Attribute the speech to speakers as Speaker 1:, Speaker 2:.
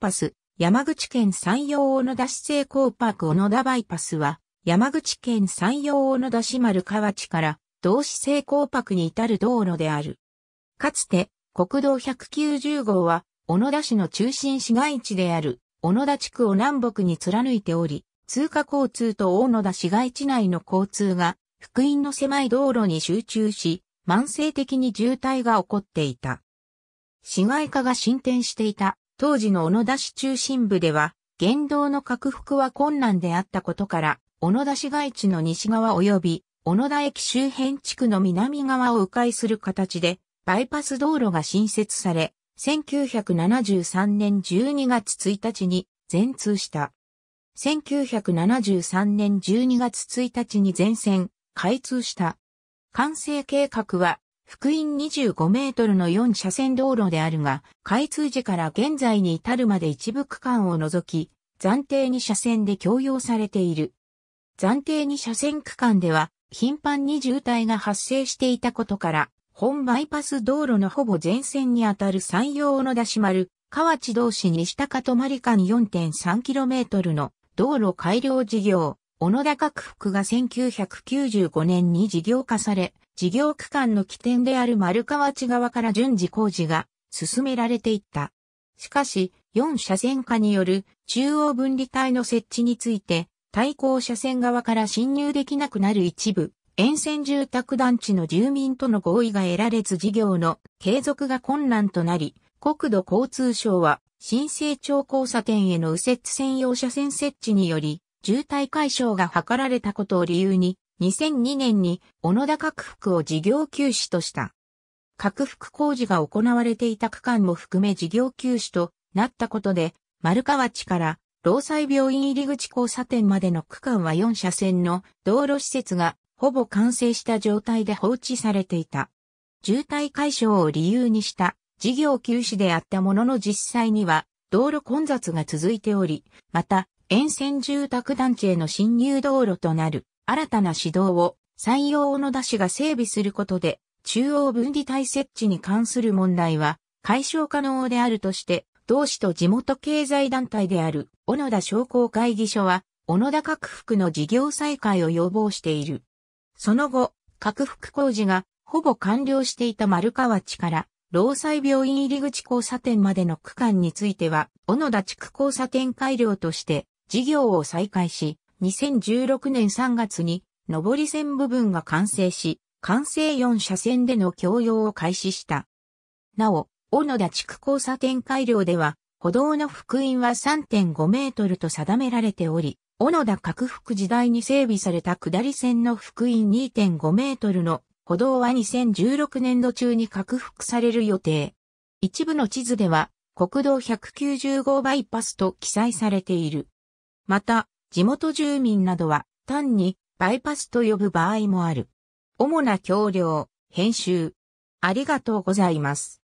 Speaker 1: パス、山口県山陽小野田市成功パーク小野田バイパスは、山口県山陽小野田市丸川地から、同市成功パークに至る道路である。かつて、国道190号は、小野田市の中心市街地である、小野田地区を南北に貫いており、通過交通と大野田市街地内の交通が、福音の狭い道路に集中し、慢性的に渋滞が起こっていた。市街化が進展していた当時の小野田市中心部では、言動の拡幅は困難であったことから、小野田市街地の西側及び、小野田駅周辺地区の南側を迂回する形で、バイパス道路が新設され、1973年12月1日に全通した。1973年12月1日に全線開通した。完成計画は福音25メートルの4車線道路であるが、開通時から現在に至るまで一部区間を除き、暫定2車線で共用されている。暫定2車線区間では、頻繁に渋滞が発生していたことから、本バイパス道路のほぼ前線にあたる山陽小野田市丸、河内同市西高泊間 4.3km の道路改良事業、小野田各福が1995年に事業化され、事業区間の起点である丸川内側から順次工事が進められていった。しかし、4車線化による中央分離帯の設置について、対向車線側から侵入できなくなる一部、沿線住宅団地の住民との合意が得られず事業の継続が困難となり、国土交通省は新成長交差点への右折専用車線設置により、渋滞解消が図られたことを理由に、2002年に小野田拡幅を事業休止とした。拡幅工事が行われていた区間も含め事業休止となったことで、丸川地から労災病院入口交差点までの区間は4車線の道路施設がほぼ完成した状態で放置されていた。渋滞解消を理由にした事業休止であったものの実際には道路混雑が続いており、また沿線住宅団地への侵入道路となる新たな指導を採用小野田市が整備することで、中央分離帯設置に関する問題は解消可能であるとして、同市と地元経済団体である小野田商工会議所は、小野田各福の事業再開を要望している。その後、各福工事がほぼ完了していた丸川地から、労災病院入口交差点までの区間については、小野田地区交差点改良として、事業を再開し、2016年3月に上り線部分が完成し、完成4車線での共用を開始した。なお、小野田地区交差点改良では、歩道の幅員は3.5メートルと定められており、小野田拡幅時代に整備された下り線の福員2.5メートルの歩道は2016年度中に拡幅される予定。一部の地図では、国道190号バイパスと記載されている。また、地元住民などは単にバイパスと呼ぶ場合もある。主な橋梁、編集。ありがとうございます。